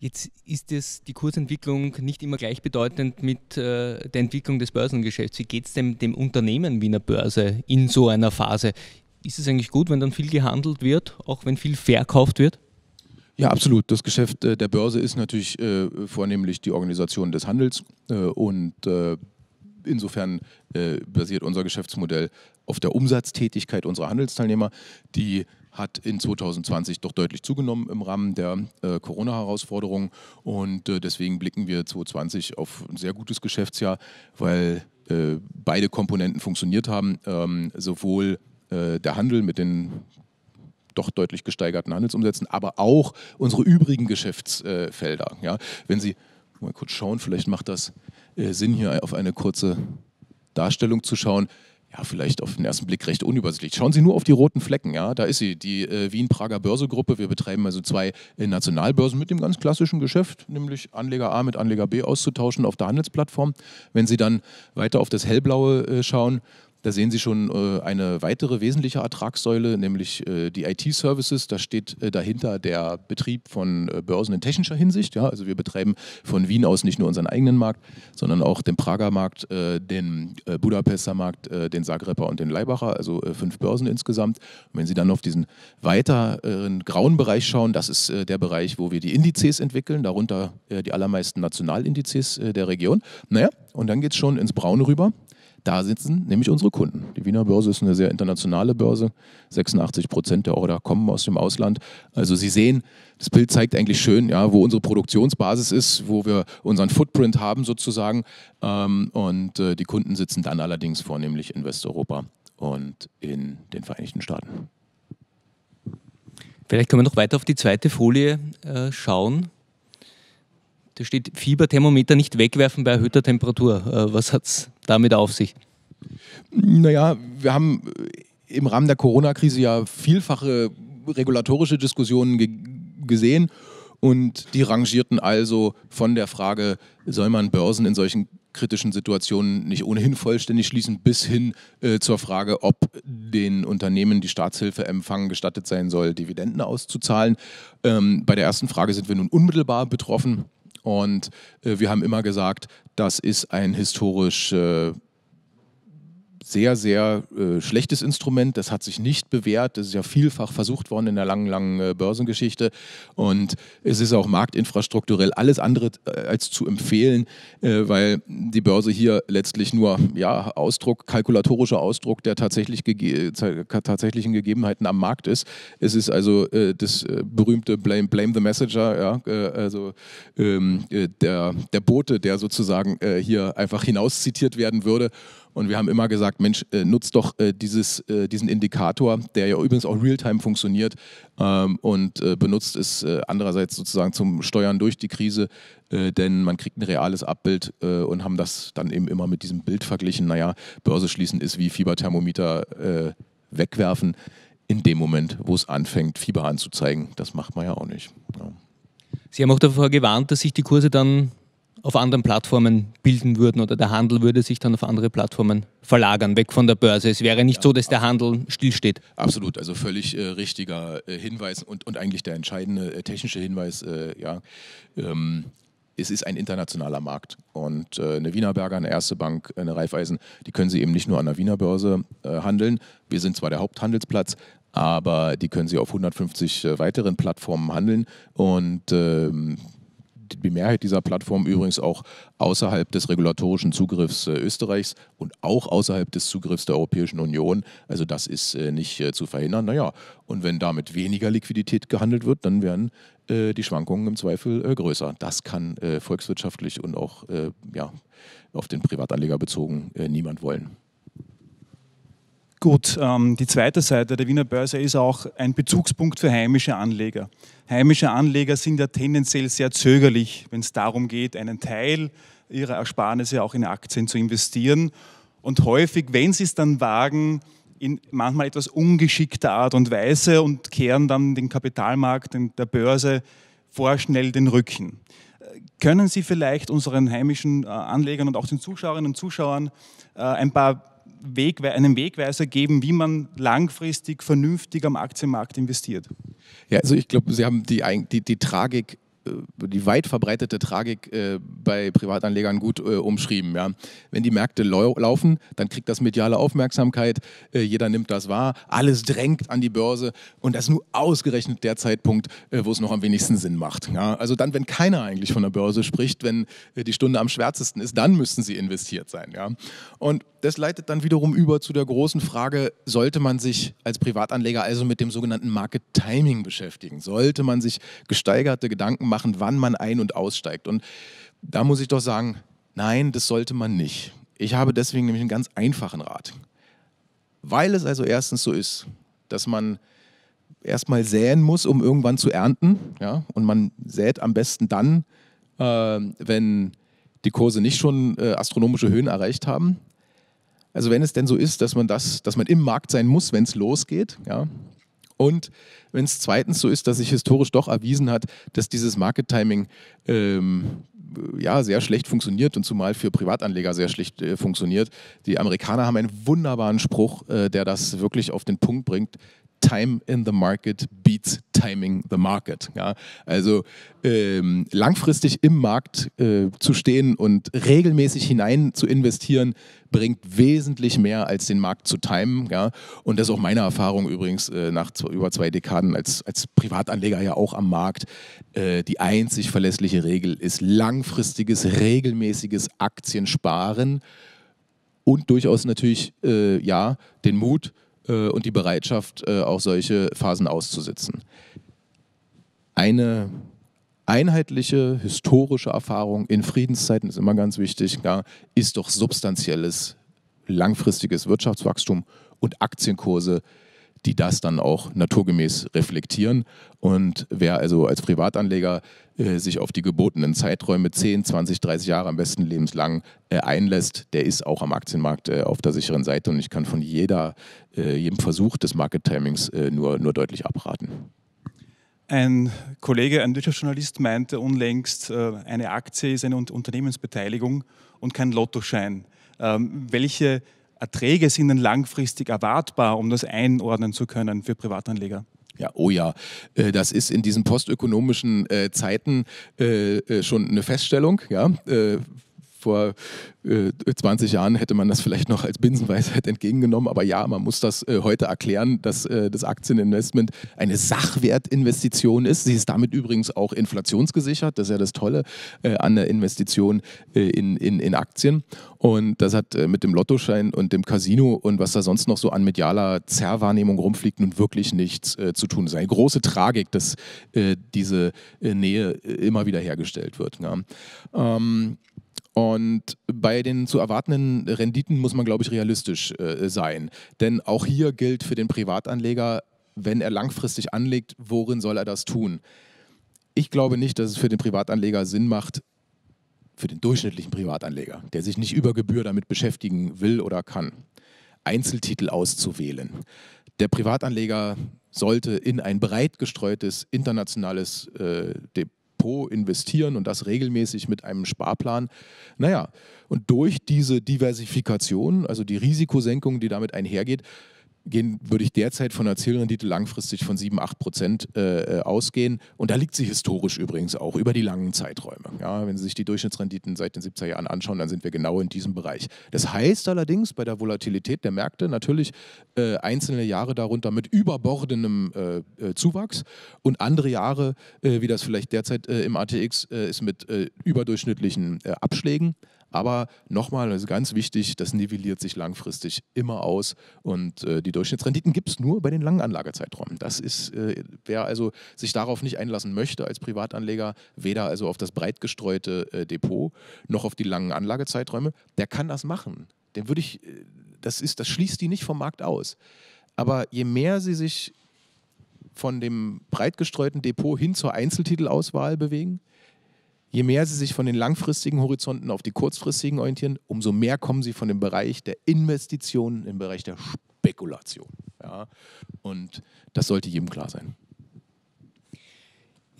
Jetzt ist es die Kursentwicklung nicht immer gleichbedeutend mit äh, der Entwicklung des Börsengeschäfts. Wie geht es dem, dem Unternehmen Wiener Börse in so einer Phase? Ist es eigentlich gut, wenn dann viel gehandelt wird, auch wenn viel verkauft wird? Ja, absolut. Das Geschäft äh, der Börse ist natürlich äh, vornehmlich die Organisation des Handels äh, und äh, insofern äh, basiert unser Geschäftsmodell auf der Umsatztätigkeit unserer Handelsteilnehmer, die hat in 2020 doch deutlich zugenommen im Rahmen der äh, Corona-Herausforderungen. Und äh, deswegen blicken wir 2020 auf ein sehr gutes Geschäftsjahr, weil äh, beide Komponenten funktioniert haben. Ähm, sowohl äh, der Handel mit den doch deutlich gesteigerten Handelsumsätzen, aber auch unsere übrigen Geschäftsfelder. Äh, ja? Wenn Sie mal kurz schauen, vielleicht macht das äh, Sinn, hier auf eine kurze Darstellung zu schauen ja, vielleicht auf den ersten Blick recht unübersichtlich. Schauen Sie nur auf die roten Flecken, ja, da ist sie, die äh, Wien-Prager Börsegruppe. Wir betreiben also zwei äh, Nationalbörsen mit dem ganz klassischen Geschäft, nämlich Anleger A mit Anleger B auszutauschen auf der Handelsplattform. Wenn Sie dann weiter auf das Hellblaue äh, schauen, da sehen Sie schon äh, eine weitere wesentliche Ertragssäule, nämlich äh, die IT-Services. Da steht äh, dahinter der Betrieb von äh, Börsen in technischer Hinsicht. Ja? Also wir betreiben von Wien aus nicht nur unseren eigenen Markt, sondern auch den Prager Markt, äh, den äh, Budapester Markt, den Zagreber und den Leibacher, also fünf Börsen insgesamt. Und wenn Sie dann auf diesen weiteren grauen Bereich schauen, das ist der Bereich, wo wir die Indizes entwickeln, darunter die allermeisten Nationalindizes der Region. Naja, und dann geht es schon ins Braune rüber. Da sitzen nämlich unsere Kunden. Die Wiener Börse ist eine sehr internationale Börse. 86 Prozent der Order kommen aus dem Ausland. Also Sie sehen, das Bild zeigt eigentlich schön, ja, wo unsere Produktionsbasis ist, wo wir unseren Footprint haben sozusagen. Ähm, und äh, die Kunden sitzen dann allerdings vornehmlich in Westeuropa und in den Vereinigten Staaten. Vielleicht können wir noch weiter auf die zweite Folie äh, schauen. Da steht Fieberthermometer nicht wegwerfen bei erhöhter Temperatur. Äh, was hat es damit auf sich? Naja, wir haben äh, im Rahmen der Corona-Krise ja vielfache regulatorische Diskussionen ge gesehen und die rangierten also von der Frage, soll man Börsen in solchen kritischen Situationen nicht ohnehin vollständig schließen, bis hin äh, zur Frage, ob den Unternehmen, die Staatshilfe empfangen, gestattet sein soll, Dividenden auszuzahlen. Ähm, bei der ersten Frage sind wir nun unmittelbar betroffen. Und äh, wir haben immer gesagt, das ist ein historisch äh, sehr, sehr äh, schlechtes Instrument. Das hat sich nicht bewährt. Das ist ja vielfach versucht worden in der langen, langen äh, Börsengeschichte. Und es ist auch marktinfrastrukturell alles andere äh, als zu empfehlen, äh, weil die Börse hier letztlich nur ja, Ausdruck, kalkulatorischer Ausdruck der tatsächlich gege tatsächlichen Gegebenheiten am Markt ist. Es ist also äh, das äh, berühmte Blame, Blame the Messenger, ja, also ähm, der, der Bote, der sozusagen hier einfach hinaus zitiert werden würde und wir haben immer gesagt, Mensch, äh, nutzt doch äh, dieses, äh, diesen Indikator, der ja übrigens auch real-time funktioniert ähm, und äh, benutzt es äh, andererseits sozusagen zum Steuern durch die Krise, äh, denn man kriegt ein reales Abbild und haben das dann eben immer mit diesem Bild verglichen. Naja, Börse schließen ist wie Fieberthermometer wegwerfen in dem Moment, wo es anfängt, Fieber anzuzeigen. Das macht man ja auch nicht. Ja. Sie haben auch davor gewarnt, dass sich die Kurse dann auf anderen Plattformen bilden würden oder der Handel würde sich dann auf andere Plattformen verlagern, weg von der Börse. Es wäre nicht ja, so, dass der Handel stillsteht. Absolut, also völlig äh, richtiger äh, Hinweis und, und eigentlich der entscheidende äh, technische Hinweis, äh, ja. Ähm, es ist ein internationaler Markt. Und äh, eine Wienerberger, eine Erste Bank, eine Raiffeisen, die können sie eben nicht nur an der Wiener Börse äh, handeln. Wir sind zwar der Haupthandelsplatz, aber die können sie auf 150 äh, weiteren Plattformen handeln. Und ähm, die Mehrheit dieser Plattformen übrigens auch außerhalb des regulatorischen Zugriffs äh, Österreichs und auch außerhalb des Zugriffs der Europäischen Union. Also das ist äh, nicht äh, zu verhindern. Naja, und wenn damit weniger Liquidität gehandelt wird, dann werden die Schwankungen im Zweifel größer. Das kann volkswirtschaftlich und auch ja, auf den Privatanleger bezogen niemand wollen. Gut, ähm, die zweite Seite der Wiener Börse ist auch ein Bezugspunkt für heimische Anleger. Heimische Anleger sind ja tendenziell sehr zögerlich, wenn es darum geht, einen Teil ihrer Ersparnisse auch in Aktien zu investieren. Und häufig, wenn sie es dann wagen, in manchmal etwas ungeschickter Art und Weise und kehren dann den Kapitalmarkt, den, der Börse vorschnell den Rücken. Können Sie vielleicht unseren heimischen äh, Anlegern und auch den Zuschauerinnen und Zuschauern äh, ein paar Wegwe einen Wegweiser geben, wie man langfristig vernünftig am Aktienmarkt investiert? Ja, also ich glaube, Sie haben die, die, die Tragik äh, die weit verbreitete Tragik äh, bei Privatanlegern gut äh, umschrieben. Ja. Wenn die Märkte laufen, dann kriegt das mediale Aufmerksamkeit, äh, jeder nimmt das wahr, alles drängt an die Börse und das nur ausgerechnet der Zeitpunkt, äh, wo es noch am wenigsten Sinn macht. Ja. Also dann, wenn keiner eigentlich von der Börse spricht, wenn äh, die Stunde am schwärzesten ist, dann müssten sie investiert sein. Ja. Und das leitet dann wiederum über zu der großen Frage, sollte man sich als Privatanleger also mit dem sogenannten Market Timing beschäftigen? Sollte man sich gesteigerte Gedanken machen, wann man ein- und aussteigt. Und da muss ich doch sagen, nein, das sollte man nicht. Ich habe deswegen nämlich einen ganz einfachen Rat. Weil es also erstens so ist, dass man erstmal säen muss, um irgendwann zu ernten. Ja? Und man sät am besten dann, äh, wenn die Kurse nicht schon äh, astronomische Höhen erreicht haben. Also wenn es denn so ist, dass man das, dass man im Markt sein muss, wenn es losgeht, ja, und wenn es zweitens so ist, dass sich historisch doch erwiesen hat, dass dieses Market Timing ähm, ja, sehr schlecht funktioniert und zumal für Privatanleger sehr schlecht äh, funktioniert. Die Amerikaner haben einen wunderbaren Spruch, äh, der das wirklich auf den Punkt bringt. Time in the Market beats Timing the Market. Ja? Also ähm, langfristig im Markt äh, zu stehen und regelmäßig hinein zu investieren, bringt wesentlich mehr als den Markt zu timen. Ja? Und das ist auch meine Erfahrung übrigens äh, nach über zwei Dekaden als, als Privatanleger ja auch am Markt. Äh, die einzig verlässliche Regel ist langfristiges, regelmäßiges Aktiensparen und durchaus natürlich, äh, ja, den Mut, äh, und die Bereitschaft, äh, auch solche Phasen auszusitzen. Eine einheitliche historische Erfahrung in Friedenszeiten ist immer ganz wichtig, ja, ist doch substanzielles langfristiges Wirtschaftswachstum und Aktienkurse die das dann auch naturgemäß reflektieren. Und wer also als Privatanleger äh, sich auf die gebotenen Zeiträume 10, 20, 30 Jahre am besten lebenslang äh, einlässt, der ist auch am Aktienmarkt äh, auf der sicheren Seite. Und ich kann von jeder, äh, jedem Versuch des Market Timings äh, nur, nur deutlich abraten. Ein Kollege, ein Wirtschaftsjournalist meinte unlängst, äh, eine Aktie ist eine Unternehmensbeteiligung und kein Lottoschein. Ähm, welche Erträge sind denn langfristig erwartbar, um das einordnen zu können für Privatanleger? Ja, oh ja, äh, das ist in diesen postökonomischen äh, Zeiten äh, schon eine Feststellung. Ja, vor äh, 20 Jahren hätte man das vielleicht noch als Binsenweisheit entgegengenommen. Aber ja, man muss das äh, heute erklären, dass äh, das Aktieninvestment eine Sachwertinvestition ist. Sie ist damit übrigens auch inflationsgesichert. Das ist ja das Tolle äh, an der Investition äh, in, in, in Aktien. Und das hat äh, mit dem Lottoschein und dem Casino und was da sonst noch so an medialer Zerrwahrnehmung rumfliegt, nun wirklich nichts zu tun. Es ist eine große Tragik, dass diese Nähe immer wieder hergestellt wird. Ja. Ähm, und bei den zu erwartenden Renditen muss man, glaube ich, realistisch äh, sein. Denn auch hier gilt für den Privatanleger, wenn er langfristig anlegt, worin soll er das tun? Ich glaube nicht, dass es für den Privatanleger Sinn macht, für den durchschnittlichen Privatanleger, der sich nicht über Gebühr damit beschäftigen will oder kann, Einzeltitel auszuwählen. Der Privatanleger sollte in ein breit gestreutes internationales äh, De Depot investieren und das regelmäßig mit einem Sparplan. Naja, und durch diese Diversifikation, also die Risikosenkung, die damit einhergeht, gehen, würde ich derzeit von einer Zielrendite langfristig von 7, 8 Prozent äh, äh, ausgehen. Und da liegt sie historisch übrigens auch über die langen Zeiträume. Ja, wenn Sie sich die Durchschnittsrenditen seit den 70er Jahren anschauen, dann sind wir genau in diesem Bereich. Das heißt allerdings bei der Volatilität der Märkte natürlich äh, einzelne Jahre darunter mit überbordendem äh, äh, Zuwachs und andere Jahre, äh, wie das vielleicht derzeit im ATX ist, mit überdurchschnittlichen Abschlägen. Aber nochmal, also ganz wichtig, das nivelliert sich langfristig immer aus und äh, die Durchschnittsrenditen gibt es nur bei den langen Anlagezeiträumen. Das ist, äh, wer also sich darauf nicht einlassen möchte als Privatanleger, weder also auf das breit gestreute äh, Depot noch auf die langen Anlagezeiträume, der kann das machen. Den würde ich, äh, das ist, das schließt die nicht vom Markt aus. Aber je mehr sie sich von dem breit gestreuten Depot hin zur Einzeltitelauswahl bewegen, Je mehr sie sich von den langfristigen Horizonten auf die kurzfristigen orientieren, umso mehr kommen sie von dem Bereich der Investitionen im Bereich der Spekulation. Ja? Und das sollte jedem klar sein.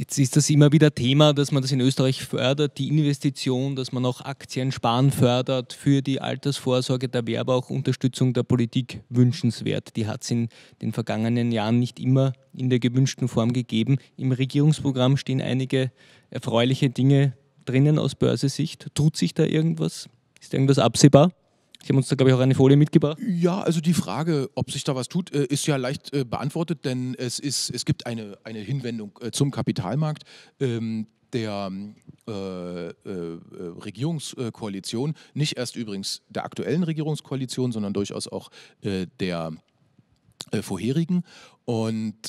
Jetzt ist das immer wieder Thema, dass man das in Österreich fördert, die Investition, dass man auch Aktien sparen fördert für die Altersvorsorge. Da wäre aber auch Unterstützung der Politik wünschenswert. Die hat es in den vergangenen Jahren nicht immer in der gewünschten Form gegeben. Im Regierungsprogramm stehen einige erfreuliche Dinge drinnen aus Börsesicht. Tut sich da irgendwas? Ist irgendwas absehbar? Sie haben uns da, glaube ich, auch eine Folie mitgebracht. Ja, also die Frage, ob sich da was tut, äh, ist ja leicht äh, beantwortet, denn es, ist, es gibt eine, eine Hinwendung äh, zum Kapitalmarkt. Ähm, der ähm, äh, äh, Regierungskoalition, nicht erst übrigens der aktuellen Regierungskoalition, sondern durchaus auch äh, der vorherigen. Und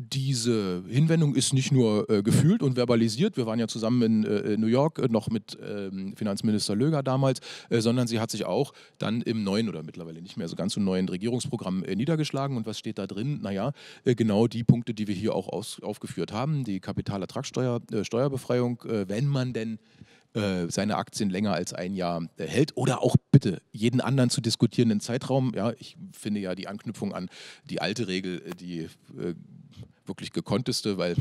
diese Hinwendung ist nicht nur äh, gefühlt und verbalisiert, wir waren ja zusammen in äh, New York äh, noch mit ähm, Finanzminister Löger damals, äh, sondern sie hat sich auch dann im neuen oder mittlerweile nicht mehr so ganz so neuen Regierungsprogramm äh, niedergeschlagen. Und was steht da drin? Naja, äh, genau die Punkte, die wir hier auch aus, aufgeführt haben, die Kapitalertragssteuer, Steuerbefreiung, wenn man denn äh, seine Aktien länger als ein Jahr äh, hält oder auch bitte jeden anderen zu diskutierenden Zeitraum. Ja, ich finde ja die Anknüpfung an die alte Regel äh, die äh, wirklich gekonnteste, weil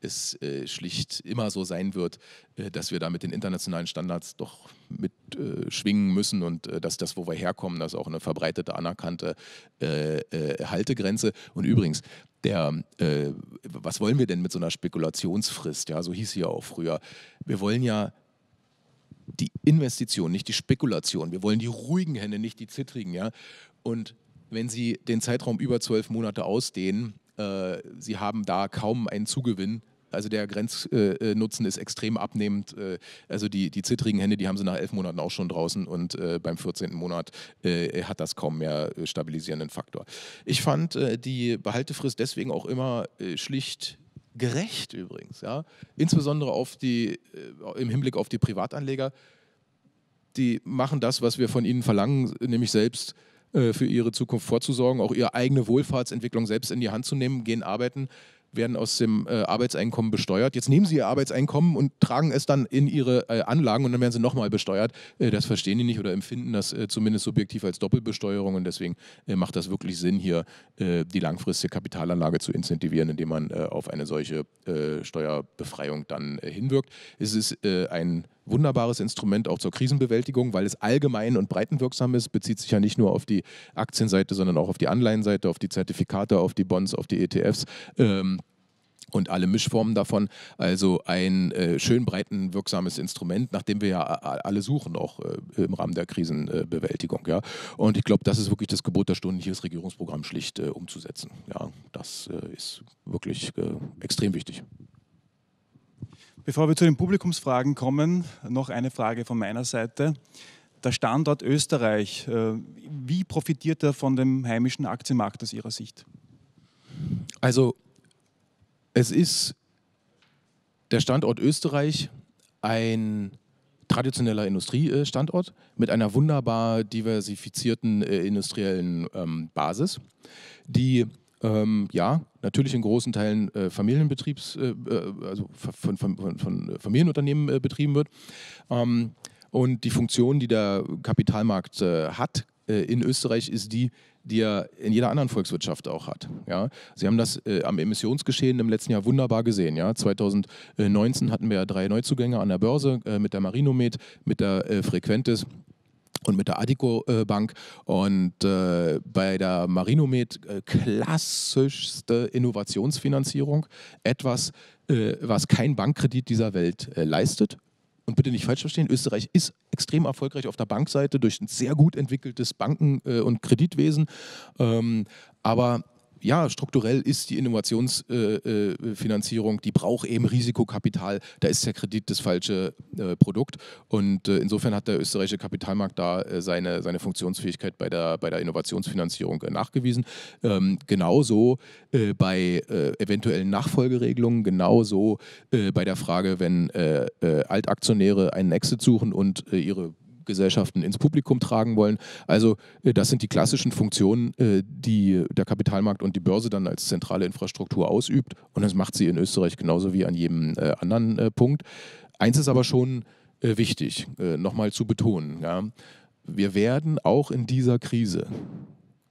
es äh, schlicht immer so sein wird, äh, dass wir da mit den internationalen Standards doch mit schwingen müssen und dass das, wo wir herkommen, das auch eine verbreitete, anerkannte Haltegrenze. Und übrigens, der, was wollen wir denn mit so einer Spekulationsfrist? Ja, so hieß sie ja auch früher. Wir wollen ja Investition, nicht die Spekulation. Wir wollen die ruhigen Hände, nicht die zittrigen. Ja? Und wenn Sie den Zeitraum über zwölf Monate ausdehnen, äh, Sie haben da kaum einen Zugewinn. Also der Grenznutzen äh, äh ist extrem abnehmend. Äh, also die, die zittrigen Hände, die haben sie nach elf Monaten auch schon draußen und äh, beim 14. Monat äh, hat das kaum mehr stabilisierenden Faktor. Ich fand die Behaltefrist deswegen auch immer schlicht gerecht übrigens, ja? insbesondere auf die, im Hinblick auf die Privatanleger die machen das, was wir von ihnen verlangen, nämlich selbst äh, für ihre Zukunft vorzusorgen, auch ihre eigene Wohlfahrtsentwicklung selbst in die Hand zu nehmen, gehen arbeiten, werden aus dem äh, Arbeitseinkommen besteuert. Jetzt nehmen sie ihr Arbeitseinkommen und tragen es dann in ihre äh, Anlagen und dann werden sie nochmal besteuert. Äh, das verstehen die nicht oder empfinden das äh, zumindest subjektiv als Doppelbesteuerung und deswegen äh, macht das wirklich Sinn, hier äh, die langfristige Kapitalanlage zu incentivieren, indem man auf eine solche Steuerbefreiung dann hinwirkt. Es ist ein wunderbares Instrument auch zur Krisenbewältigung, weil es allgemein und breitenwirksam ist, bezieht sich ja nicht nur auf die Aktienseite, sondern auch auf die Anleihenseite, auf die Zertifikate, auf die Bonds, auf die ETFs. Ähm, und alle Mischformen davon. Also ein äh, schön breitenwirksames Instrument, nach dem wir ja alle suchen, auch äh, im Rahmen der Krisenbewältigung. Äh, ja. Und ich glaube, das ist wirklich das Gebot der Stunde, hier das Regierungsprogramm schlicht äh, umzusetzen. Ja, das äh, ist wirklich äh, extrem wichtig. Bevor wir zu den Publikumsfragen kommen, noch eine Frage von meiner Seite. Der Standort Österreich, äh, wie profitiert er von dem heimischen Aktienmarkt aus Ihrer Sicht? Also es ist der Standort Österreich ein traditioneller Industriestandort mit einer wunderbar diversifizierten äh, industriellen ähm, Basis, die ähm, ja, natürlich in großen Teilen äh, Familienbetriebs, äh, äh also von, von, von, von Familienunternehmen äh, betrieben wird. Ähm, und die Funktion, die der Kapitalmarkt äh, hat äh, in Österreich, ist die, die er in jeder anderen Volkswirtschaft auch hat. Ja? Sie haben das äh, am Emissionsgeschehen im letzten Jahr wunderbar gesehen. Ja? 2019 hatten wir drei Neuzugänge an der Börse äh, mit der Marinomed, mit der äh, Frequentis und mit der Adico äh, Bank und äh, bei der Marinomed äh, klassischste Innovationsfinanzierung, etwas, äh, was kein Bankkredit dieser Welt leistet. Und bitte nicht falsch verstehen, Österreich ist extrem erfolgreich auf der Bankseite durch ein sehr gut entwickeltes Banken- und Kreditwesen. Ähm, aber ja, strukturell ist die Innovationsfinanzierung, äh, äh die braucht eben Risikokapital. Da ist der Kredit das falsche äh, Produkt. Und äh, insofern hat der österreichische Kapitalmarkt da äh, seine, seine Funktionsfähigkeit bei der, bei der Innovationsfinanzierung äh, nachgewiesen. Ähm, genauso bei eventuellen Nachfolgeregelungen, genauso bei der Frage, wenn Altaktionäre einen Exit suchen und ihre Gesellschaften ins Publikum tragen wollen. Also äh, das sind die klassischen Funktionen, äh, die der Kapitalmarkt und die Börse dann als zentrale Infrastruktur ausübt. Und das macht sie in Österreich genauso wie an jedem äh, anderen Punkt. Eins ist aber schon wichtig, nochmal zu betonen. Wir werden auch in dieser Krise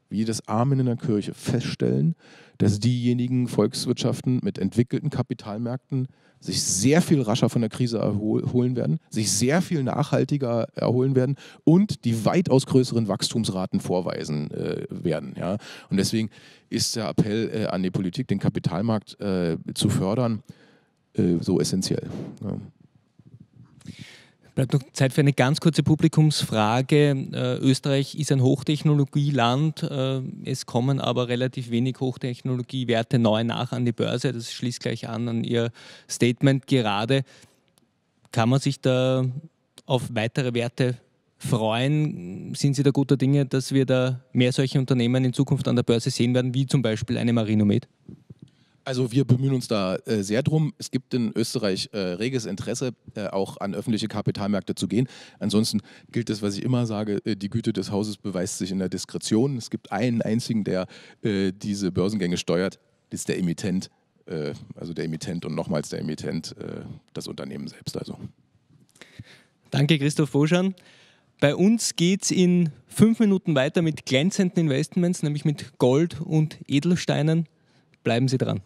wie das Armen in der Kirche feststellen, dass diejenigen Volkswirtschaften mit entwickelten Kapitalmärkten sich sehr viel rascher von der Krise erholen werden, sich sehr viel nachhaltiger erholen werden und die weitaus größeren Wachstumsraten vorweisen äh, werden. Ja? Und deswegen ist der Appell äh, an die Politik, den Kapitalmarkt äh, zu fördern, äh, so essentiell. Ja. Bleibt noch Zeit für eine ganz kurze Publikumsfrage. Äh, Österreich ist ein Hochtechnologieland. Äh, es kommen aber relativ wenig Hochtechnologiewerte neu nach an die Börse. Das schließt gleich an an Ihr Statement gerade. Kann man sich da auf weitere Werte freuen? Sind Sie da guter Dinge, dass wir da mehr solche Unternehmen in Zukunft an der Börse sehen werden, wie zum Beispiel eine Marinomed? Also wir bemühen uns da äh, sehr drum. Es gibt in Österreich äh, reges Interesse, äh, auch an öffentliche Kapitalmärkte zu gehen. Ansonsten gilt das, was ich immer sage, äh, die Güte des Hauses beweist sich in der Diskretion. Es gibt einen einzigen, der äh, diese Börsengänge steuert, das ist der Emittent, äh, also der Emittent und nochmals der Emittent, das Unternehmen selbst also. Danke, Christoph Boschan. Bei uns geht es in fünf Minuten weiter mit glänzenden Investments, nämlich mit Gold und Edelsteinen. Bleiben Sie dran.